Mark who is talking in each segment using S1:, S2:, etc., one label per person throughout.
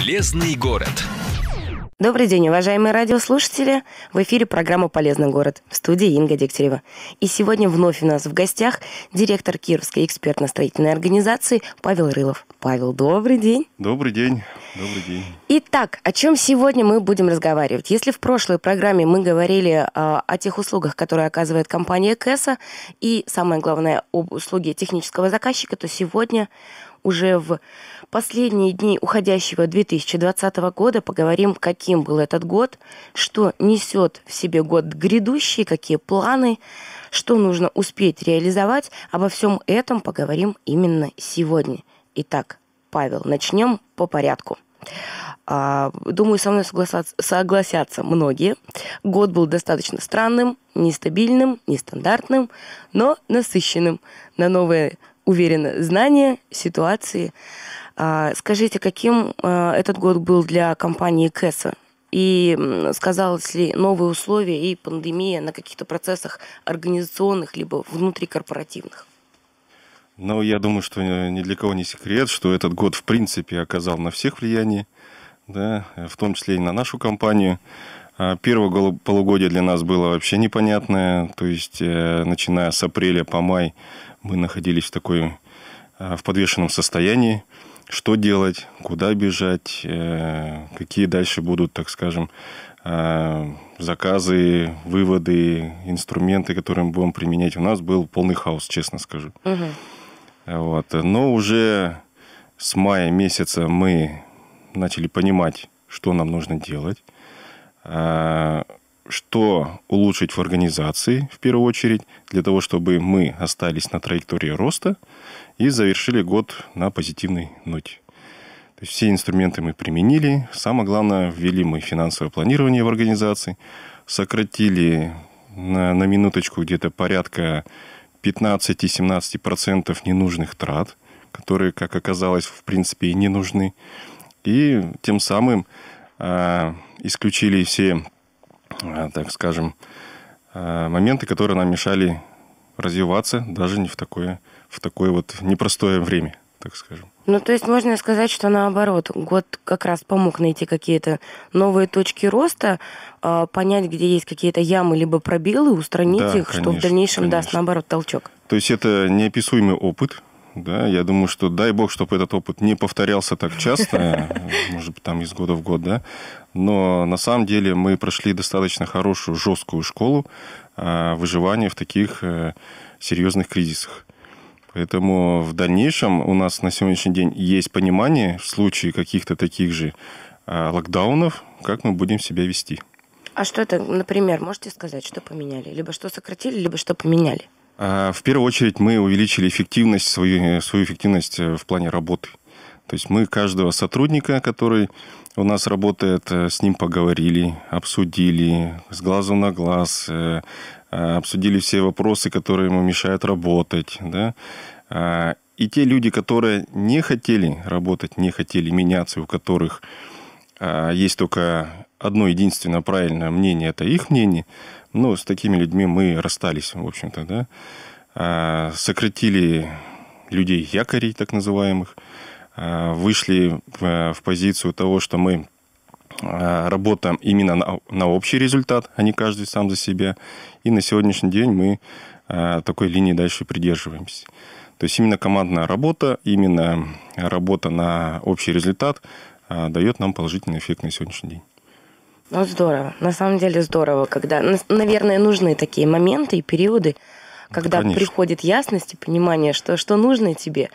S1: Полезный город.
S2: Добрый день, уважаемые радиослушатели. В эфире программа «Полезный город» в студии Инга Дегтярева. И сегодня вновь у нас в гостях директор Кировской экспертно-строительной организации Павел Рылов. Павел, добрый день.
S1: Добрый день. Добрый день.
S2: Итак, о чем сегодня мы будем разговаривать? Если в прошлой программе мы говорили э, о тех услугах, которые оказывает компания КЭСа, и самое главное, об услуге технического заказчика, то сегодня уже в последние дни уходящего 2020 года поговорим, каким был этот год, что несет в себе год грядущий, какие планы, что нужно успеть реализовать. Обо всем этом поговорим именно сегодня. Итак, Павел, начнем по порядку. А, думаю, со мной согласятся многие. Год был достаточно странным, нестабильным, нестандартным, но насыщенным на новые, уверенно, знания, ситуации, а, скажите, каким э, этот год был для компании КЭСа? И сказалось ли новые условия и пандемия на каких-то процессах организационных, либо внутрикорпоративных?
S1: Ну, я думаю, что ни для кого не секрет, что этот год, в принципе, оказал на всех влияние, да, в том числе и на нашу компанию. А, первое полугодие для нас было вообще непонятное, то есть, э, начиная с апреля по май, мы находились в такой, э, в подвешенном состоянии что делать, куда бежать, э, какие дальше будут, так скажем, э, заказы, выводы, инструменты, которые мы будем применять. У нас был полный хаос, честно скажу. Угу. Вот. Но уже с мая месяца мы начали понимать, что нам нужно делать, э, что улучшить в организации, в первую очередь, для того, чтобы мы остались на траектории роста – и завершили год на позитивной ноте. То есть все инструменты мы применили. Самое главное, ввели мы финансовое планирование в организации, сократили на, на минуточку где-то порядка 15-17% ненужных трат, которые, как оказалось, в принципе и не нужны. И тем самым э, исключили все, э, так скажем, э, моменты, которые нам мешали развиваться даже не в такое в такое вот непростое время, так скажем.
S2: Ну, то есть можно сказать, что наоборот, год как раз помог найти какие-то новые точки роста, а, понять, где есть какие-то ямы либо пробелы, устранить да, их, конечно, что в дальнейшем конечно. даст, наоборот, толчок.
S1: То есть это неописуемый опыт, да, я думаю, что дай бог, чтобы этот опыт не повторялся так часто, может быть, там из года в год, да. Но на самом деле мы прошли достаточно хорошую, жесткую школу а, выживания в таких э, серьезных кризисах. Поэтому в дальнейшем у нас на сегодняшний день есть понимание в случае каких-то таких же а, локдаунов, как мы будем себя вести.
S2: А что это, например, можете сказать, что поменяли? Либо что сократили, либо что поменяли?
S1: А, в первую очередь мы увеличили эффективность, свою, свою эффективность э, в плане работы. То есть мы каждого сотрудника, который у нас работает, э, с ним поговорили, обсудили, с глазу на глаз, э, Э, обсудили все вопросы, которые ему мешают работать, да, э, и те люди, которые не хотели работать, не хотели меняться, у которых э, есть только одно единственное правильное мнение, это их мнение, но ну, с такими людьми мы расстались, в общем-то, да, сократили людей якорей, так называемых, вышли в позицию того, что мы Э, работаем именно на, на общий результат, а не каждый сам за себя. И на сегодняшний день мы э, такой линии дальше придерживаемся. То есть именно командная работа, именно работа на общий результат э, дает нам положительный эффект на сегодняшний день.
S2: Ну, здорово. На самом деле здорово, когда, наверное, нужны такие моменты и периоды, когда Конечно. приходит ясность и понимание, что, что нужно тебе,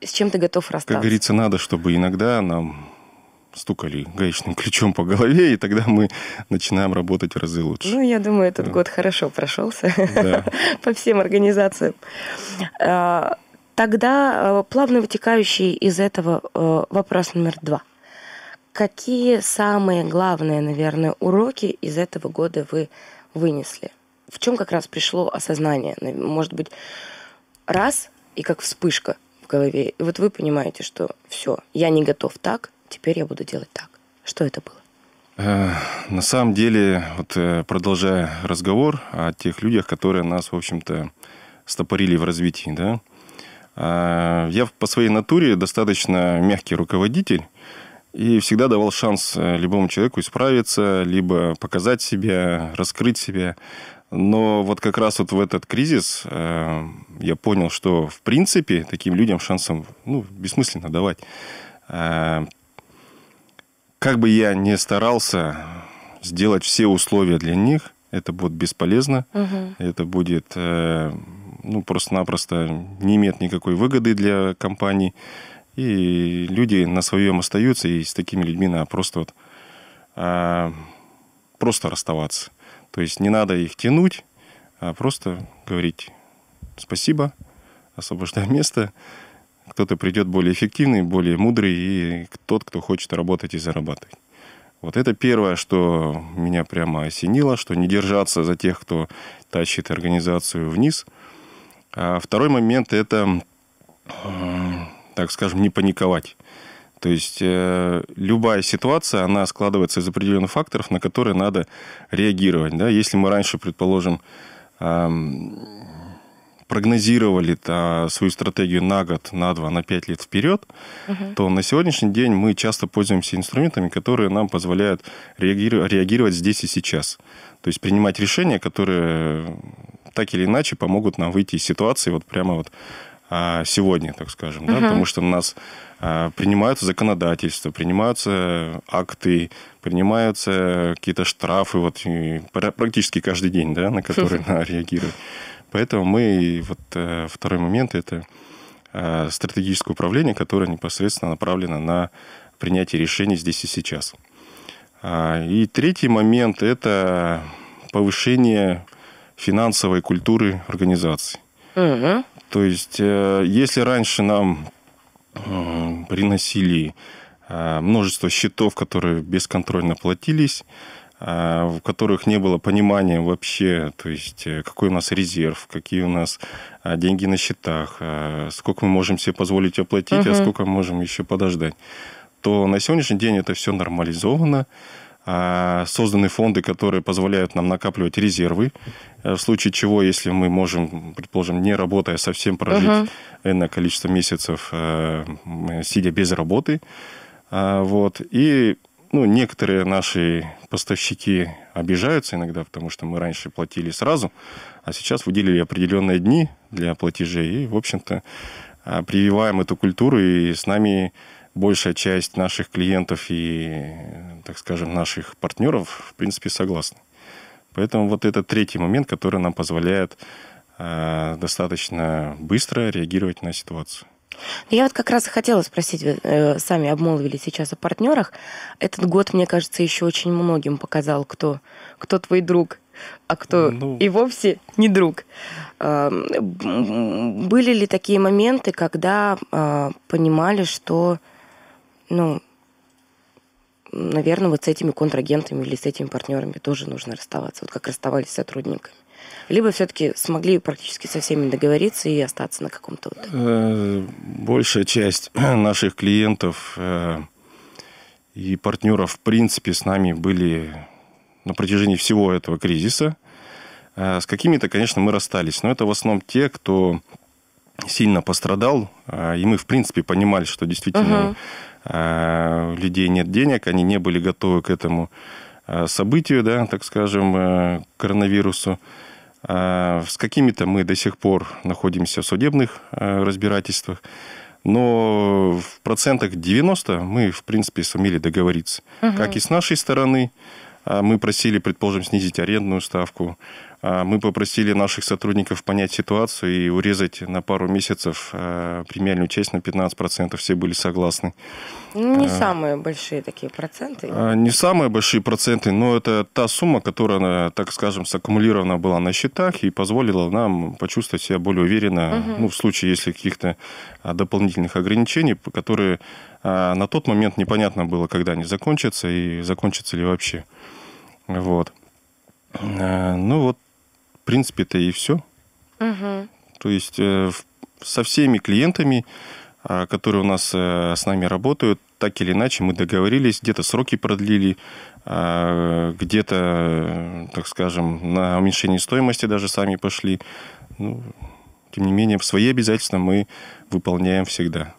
S2: с чем ты готов расстаться. Как
S1: говорится, надо, чтобы иногда нам стукали гаечным ключом по голове, и тогда мы начинаем работать в разы лучше. Ну,
S2: я думаю, этот да. год хорошо прошелся да. по всем организациям. А, тогда э, плавно вытекающий из этого э, вопрос номер два. Какие самые главные, наверное, уроки из этого года вы вынесли? В чем как раз пришло осознание? Ну, может быть, раз и как вспышка в голове. И вот вы понимаете, что все, я не готов так, теперь я буду делать так. Что это было?
S1: Э, на самом деле, вот э, продолжая разговор о тех людях, которые нас, в общем-то, стопорили в развитии, да, э, я по своей натуре достаточно мягкий руководитель и всегда давал шанс любому человеку исправиться, либо показать себя, раскрыть себя. Но вот как раз вот в этот кризис я понял, что в принципе таким людям шансом ну, бессмысленно давать как бы я ни старался сделать все условия для них, это будет бесполезно, угу. это будет э, ну, просто-напросто не имеет никакой выгоды для компании И люди на своем остаются, и с такими людьми надо просто, вот, а, просто расставаться. То есть не надо их тянуть, а просто говорить спасибо, освобождай место, кто-то придет более эффективный, более мудрый и тот, кто хочет работать и зарабатывать. Вот это первое, что меня прямо осенило, что не держаться за тех, кто тащит организацию вниз. А второй момент – это, э, так скажем, не паниковать. То есть э, любая ситуация, она складывается из определенных факторов, на которые надо реагировать. Да? Если мы раньше, предположим, прогнозировали а, свою стратегию на год, на два, на пять лет вперед, угу. то на сегодняшний день мы часто пользуемся инструментами, которые нам позволяют реагировать, реагировать здесь и сейчас. То есть принимать решения, которые э, так или иначе помогут нам выйти из ситуации вот прямо вот а, сегодня, так скажем, угу. да, потому что у нас а, принимаются законодательства, принимаются акты, принимаются какие-то штрафы, вот практически каждый день, да, на которые надо реагировать. Поэтому мы вот э, второй момент это э, стратегическое управление, которое непосредственно направлено на принятие решений здесь и сейчас. А, и третий момент – это повышение финансовой культуры организации. Угу. То есть, э, если раньше нам приносили множество счетов, которые бесконтрольно платились, а, в которых не было понимания вообще, то есть э, какой у нас резерв, какие у нас а, деньги на счетах, а, сколько мы можем себе позволить оплатить, угу. а сколько можем еще подождать, то на сегодняшний день это все нормализовано. Созданы фонды, которые позволяют нам накапливать резервы, э, в случае чего, если мы можем, предположим, не работая совсем прожить угу. энное количество месяцев, э, сидя без работы, вот. И ну, некоторые наши поставщики обижаются иногда, потому что мы раньше платили сразу, а сейчас выделили определенные дни для платежей. И, в общем-то, а, прививаем эту культуру, и с нами большая часть наших клиентов и, так скажем, наших партнеров, в принципе, согласны. Поэтому вот это третий момент, который нам позволяет а, достаточно быстро реагировать на ситуацию.
S2: Я вот как раз и хотела спросить, вы э, сами обмолвили сейчас о партнерах. Этот год, мне кажется, еще очень многим показал, кто, кто твой друг, а кто ну... и вовсе не друг. А, были ли такие моменты, когда а, понимали, что, ну, наверное, вот с этими контрагентами или с этими партнерами тоже нужно расставаться, вот как расставались с сотрудниками? Либо все-таки смогли практически со всеми договориться и остаться на каком-то вот...
S1: Э, большая часть наших клиентов э, и партнеров, в принципе, с нами были на протяжении всего этого кризиса. Э, с какими-то, конечно, мы расстались, но это в основном те, кто сильно пострадал, и мы, в принципе, понимали, что действительно угу. у людей нет денег, они не были готовы к этому событию, да, так скажем, коронавирусу. А, с какими-то мы до сих пор находимся в судебных э, разбирательствах. Но в процентах 90 мы, в принципе, сумели договориться. Угу. Как и с нашей стороны, а, мы просили, предположим, снизить арендную ставку. А, мы попросили наших сотрудников понять ситуацию и урезать на пару месяцев а, премиальную часть на 15%. Все были согласны.
S2: Не самые большие такие проценты?
S1: Не самые большие проценты, но это та сумма, которая, так скажем, саккумулирована была на счетах и позволила нам почувствовать себя более уверенно угу. ну, в случае, если каких-то дополнительных ограничений, которые на тот момент непонятно было, когда они закончатся и закончатся ли вообще. Вот. Э, ну вот, в принципе-то и все. Угу. То есть э, со всеми клиентами, а, которые у нас э, с нами работают, так или иначе мы договорились, где-то сроки продлили, а, где-то, так скажем, на уменьшение стоимости даже сами пошли. Ну, тем не менее, свои обязательства мы выполняем всегда.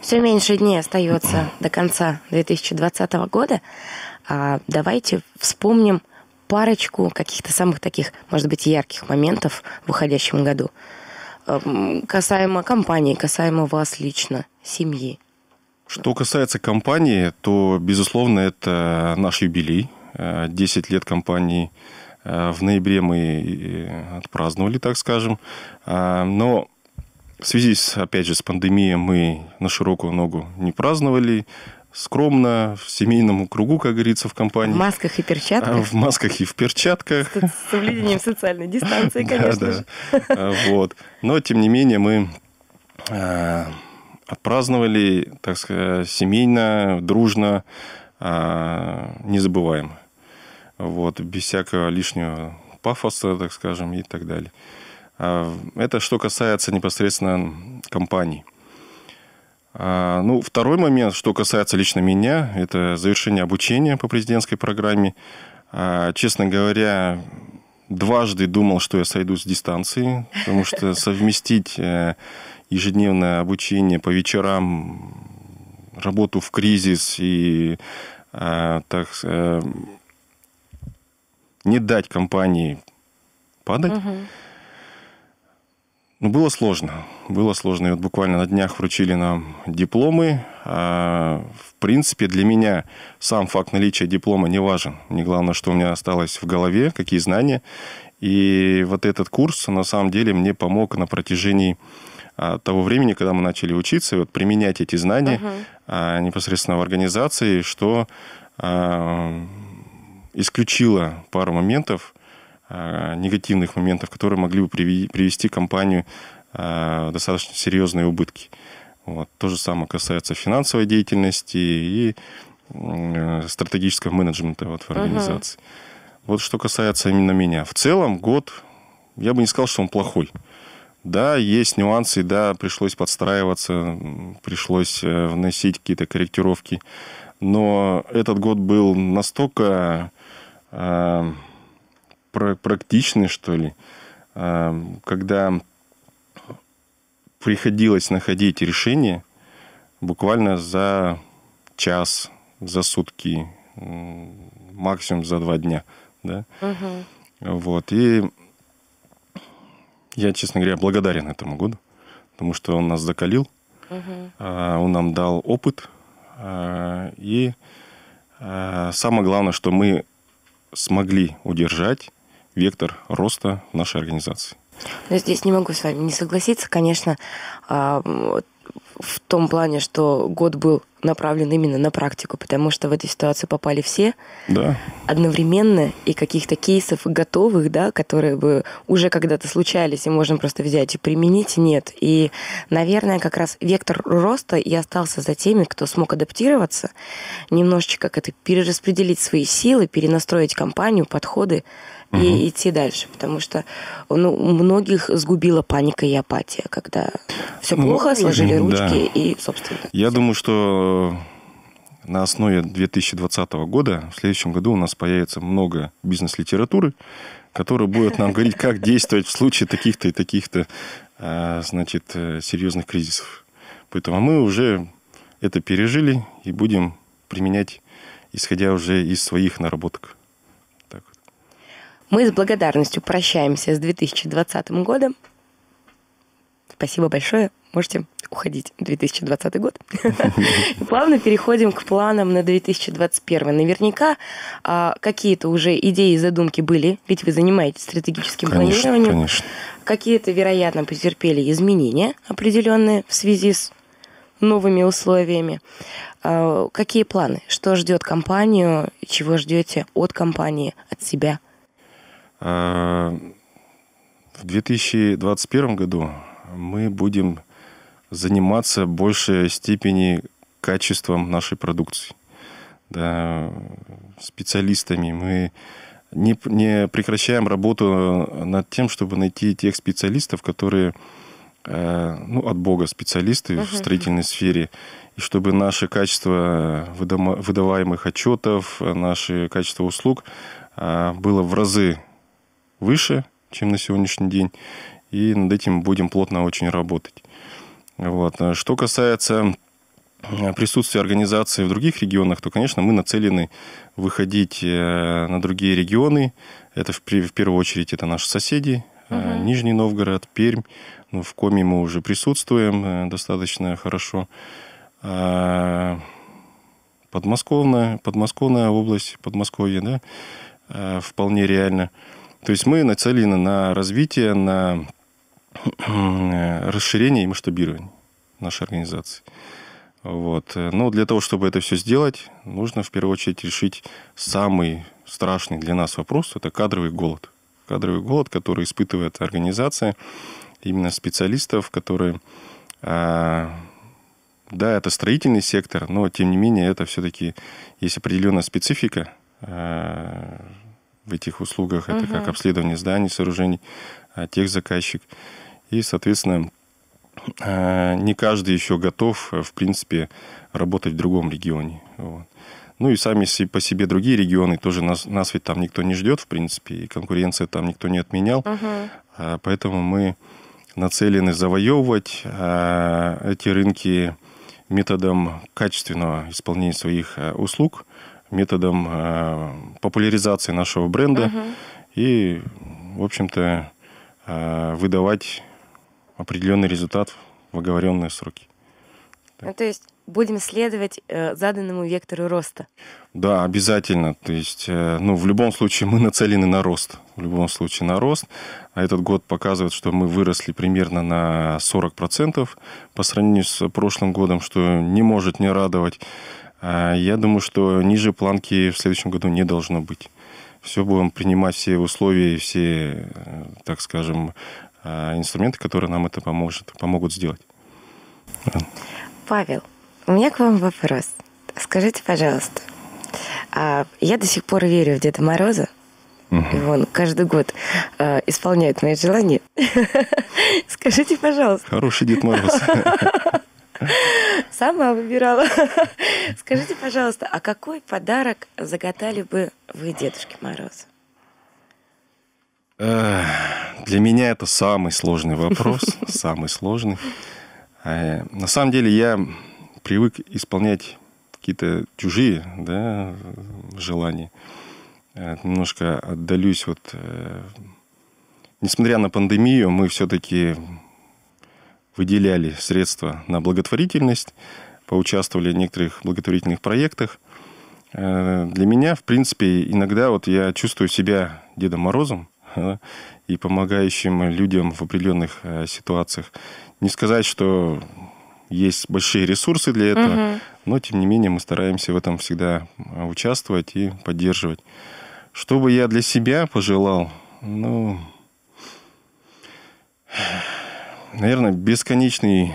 S2: Все меньше дней остается до конца 2020 года. А давайте вспомним парочку каких-то самых таких, может быть, ярких моментов в выходящем году. Эм, касаемо компании, касаемо вас лично, семьи.
S1: Что касается компании, то, безусловно, это наш юбилей. 10 э, лет компании э, в ноябре мы э, отпраздновали, так скажем. Но в связи с, опять же, с пандемией мы на широкую ногу не праздновали скромно, в семейном кругу, как говорится, в компании. В масках
S2: и перчатках. А, в
S1: масках и в перчатках.
S2: С соблюдением социальной дистанции, конечно
S1: да, да. Вот. Но, тем не менее, мы а, отпраздновали, так сказать, семейно, дружно, а, незабываемо. Вот, без всякого лишнего пафоса, так скажем, и так далее. Это что касается непосредственно компаний – а, ну, второй момент, что касается лично меня, это завершение обучения по президентской программе. А, честно говоря, дважды думал, что я сойду с дистанции, потому что совместить э, ежедневное обучение по вечерам, работу в кризис и э, так, э, не дать компании падать. Угу ну, было сложно. Было сложно. И вот буквально на днях вручили нам дипломы. А, в принципе, для меня сам факт наличия диплома не важен. Мне главное, что у меня осталось в голове, какие знания. И вот этот курс, на самом деле, мне помог на протяжении а, того времени, когда мы начали учиться, вот применять эти знания uh-huh. а, непосредственно в организации, что а, исключило пару моментов, Э, негативных моментов, которые могли бы привести компанию к э, достаточно серьезные убытки. Вот. То же самое касается финансовой деятельности и э, стратегического менеджмента вот, в организации. Угу. Вот что касается именно меня. В целом год, я бы не сказал, что он плохой. Да, есть нюансы, да, пришлось подстраиваться, пришлось вносить какие-то корректировки. Но этот год был настолько э, практичный, что ли, а, когда приходилось находить решение буквально за час, за сутки, максимум за два дня, да. Угу. Вот, и я, честно говоря, благодарен этому году, потому что он нас закалил, угу. он нам дал опыт, а, и самое главное, что мы смогли удержать вектор роста нашей организации.
S2: Но здесь не могу с вами не согласиться. Конечно, а, в том плане, что год был направлен именно на практику, потому что в эту ситуацию попали все да. одновременно, и каких-то кейсов готовых, да, которые бы уже когда-то случались, и можно просто взять и применить, нет. И, наверное, как раз вектор роста и остался за теми, кто смог адаптироваться, немножечко как это перераспределить свои силы, перенастроить компанию, подходы угу. и идти дальше, потому что ну, многих сгубила паника и апатия, когда все ну, плохо, ну, сложили ручки. Да деньги и собственные.
S1: Я думаю, что э, на основе 2020 года в следующем году у нас появится много бизнес-литературы, которая будет нам говорить, как действовать в случае таких-то и таких-то э, значит, э, серьезных кризисов. Поэтому мы уже это пережили и будем применять, исходя уже из своих наработок. Так.
S2: Мы с благодарностью прощаемся с 2020 годом. Спасибо большое. Можете уходить 2020 год. Плавно переходим к планам на 2021. Наверняка а, какие-то уже идеи и задумки были, ведь вы занимаетесь стратегическим конечно, планированием. Конечно. Какие-то, вероятно, потерпели изменения определенные в связи с новыми условиями. А, какие планы? Что ждет компанию? Чего ждете от компании, от себя?
S1: А, в 2021 году мы будем заниматься в большей степени качеством нашей продукции. Да, специалистами мы не, не прекращаем работу над тем, чтобы найти тех специалистов, которые э, ну, от Бога специалисты uh-huh. в строительной сфере, и чтобы наше качество выдаваемых отчетов, наше качество услуг э, было в разы выше, чем на сегодняшний день, и над этим будем плотно очень работать. Вот. А что касается э, присутствия организации в других регионах, то, конечно, мы нацелены выходить э, на другие регионы. Это в, в первую очередь это наши соседи, угу. Нижний Новгород, Пермь. Ну, в Коми мы уже присутствуем достаточно хорошо. А, Подмосковная, Подмосковная область, Подмосковье, да, вполне реально. То есть мы нацелены на развитие, на Э, расширение и масштабирование нашей организации. Вот. Но для того, чтобы это все сделать, нужно в первую очередь решить самый страшный для нас вопрос – это кадровый голод. Кадровый голод, который испытывает организация, именно специалистов, которые… А, да, это строительный сектор, но, тем не менее, это все-таки есть определенная специфика а, в этих услугах. Это угу. как обследование зданий, сооружений, а, тех заказчиков. И, соответственно, э, не каждый еще готов, э, в принципе, работать в другом регионе. Вот. Ну и сами по себе другие регионы тоже нас, нас ведь там никто не ждет, в принципе, и конкуренция там никто не отменял. Угу. Поэтому мы нацелены завоевывать э, эти рынки методом качественного исполнения своих услуг, методом популяризации нашего бренда угу. и, в общем-то, выдавать определенный результат в оговоренные сроки.
S2: Ну, то есть будем следовать э, заданному вектору роста.
S1: Да, обязательно. То есть, э, ну, в любом случае мы нацелены на рост. В любом случае на рост. А этот год показывает, что мы выросли примерно на 40% по сравнению с прошлым годом, что не может не радовать. Э, я думаю, что ниже планки в следующем году не должно быть все будем принимать все условия и все, э, так скажем, Э, инструменты, которые нам это поможет, помогут сделать.
S2: Павел, у меня к вам вопрос. Скажите, пожалуйста, а я до сих пор верю в Деда Мороза, угу. и он каждый год э, исполняет мои желания. Скажите, пожалуйста.
S1: Хороший Дед Мороз.
S2: Сама выбирала. Скажите, пожалуйста, а какой подарок заготали бы вы Дедушке Морозу?
S1: Для меня это самый сложный вопрос, самый сложный. А, на самом деле я привык исполнять какие-то чужие да, желания. Э, немножко отдалюсь вот... Э, несмотря на пандемию, мы все-таки выделяли средства на благотворительность, поучаствовали в некоторых благотворительных проектах. Э, для меня, в принципе, иногда вот я чувствую себя Дедом Морозом, и помогающим людям в определенных э, ситуациях. Не сказать, что есть большие ресурсы для этого, угу. но тем не менее мы стараемся в этом всегда э, участвовать и поддерживать. Что бы я для себя пожелал? Ну, наверное, бесконечный,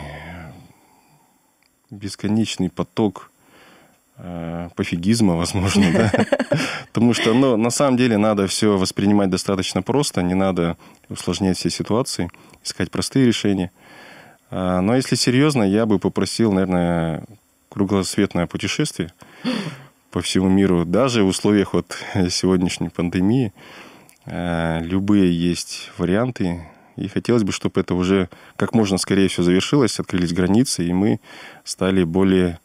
S1: бесконечный поток Э, пофигизма, возможно, да. Потому что, ну, на самом деле надо все воспринимать достаточно просто, не надо усложнять все ситуации, искать простые решения. А, но если серьезно, я бы попросил, наверное, круглосветное путешествие по всему миру, даже в условиях вот сегодняшней пандемии. Э, любые есть варианты, и хотелось бы, чтобы это уже как можно скорее все завершилось, открылись границы, и мы стали более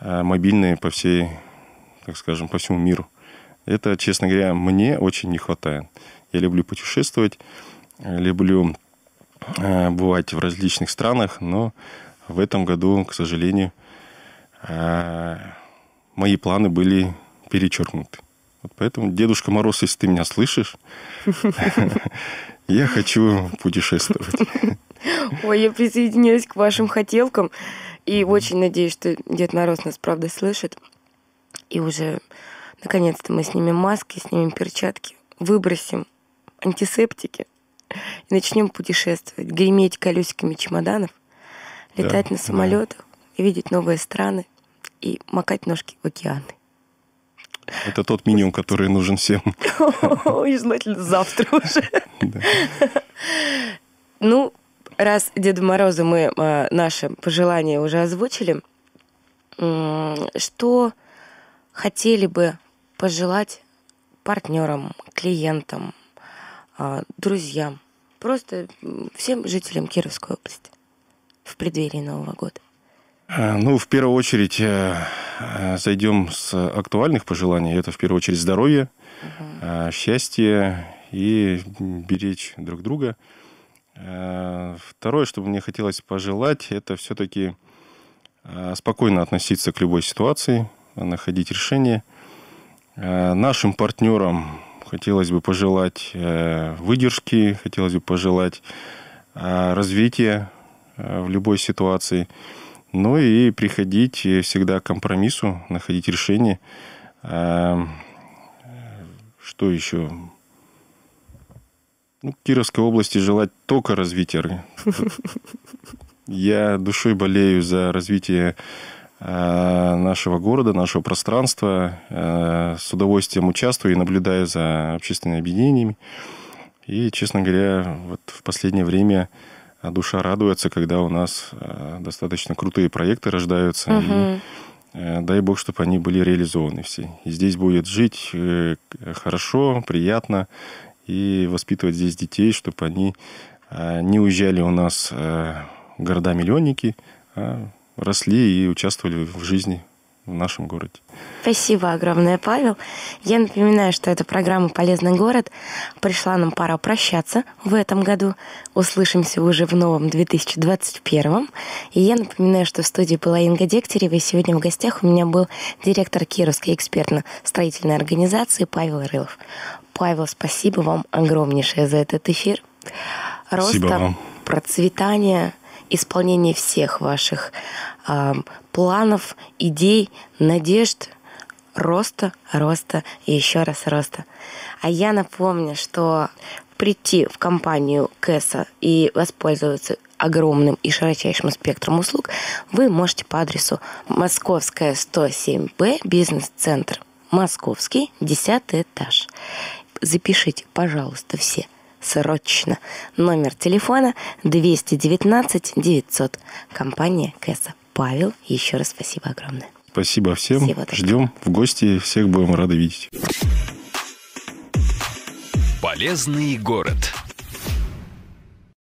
S1: Э, мобильные по всей, так скажем, по всему миру. Это, честно говоря, мне очень не хватает. Я люблю путешествовать, э, люблю э, бывать в различных странах, но в этом году, к сожалению, мои планы были перечеркнуты. Вот поэтому, Дедушка Мороз, если ты меня слышишь, я хочу путешествовать.
S2: Ой, я присоединяюсь к вашим хотелкам. И mm-hmm. очень надеюсь, что Дед Мороз нас правда слышит. И уже наконец-то мы снимем маски, снимем перчатки, выбросим антисептики и начнем путешествовать, греметь колесиками чемоданов, летать да, на самолетах да. и видеть новые страны и макать ножки в океаны.
S1: Это тот минимум, который нужен всем.
S2: И желательно завтра уже. Ну, раз Деду Морозу мы э, наши пожелания уже озвучили, э, что хотели бы пожелать партнерам, клиентам, э, друзьям, просто всем жителям Кировской области в преддверии Нового года?
S1: Э, ну, в первую очередь, э, э, зайдем с актуальных пожеланий. Это, в первую очередь, здоровье, угу. счастье и беречь друг друга. Э, второе, что мне хотелось пожелать, это все-таки э, спокойно относиться к любой ситуации, находить решение. Э, нашим партнерам хотелось бы пожелать выдержки, хотелось бы пожелать развития в любой ситуации. Ну и приходить всегда к компромиссу, находить решение. Эм, что еще? Ну, Кировской области желать только развития. Я душой болею за развитие э, нашего города, нашего пространства. Э, с удовольствием участвую и наблюдаю за общественными объединениями. И, честно говоря, вот в последнее время душа радуется, когда у нас э, достаточно крутые проекты рождаются. Угу. И дай бог, чтобы они были реализованы все. И здесь будет жить хорошо, приятно и воспитывать здесь детей, чтобы они а, не уезжали у нас э, города-миллионники, а росли и участвовали в жизни в нашем городе.
S2: Спасибо огромное, Павел. Я напоминаю, что эта программа «Полезный город». Пришла нам пора прощаться в этом году. Услышимся уже в новом 2021. И я напоминаю, что в студии была Инга Дегтярева. И сегодня в гостях у меня был директор Кировской экспертно-строительной организации Павел Рылов. Павел, спасибо вам огромнейшее за этот эфир. Роста, процветания исполнение всех ваших э, планов, идей, надежд, роста, роста и еще раз роста. А я напомню, что прийти в компанию Кэса и воспользоваться огромным и широчайшим спектром услуг вы можете по адресу Московская 107Б, бизнес-центр Московский, 10 этаж. Запишите, пожалуйста, все – срочно. Номер телефона 219-900. Компания КЭСа. Павел, еще раз спасибо
S1: огромное. Спасибо всем. Всего Ждем в гости. Всех будем рады видеть. Полезный город.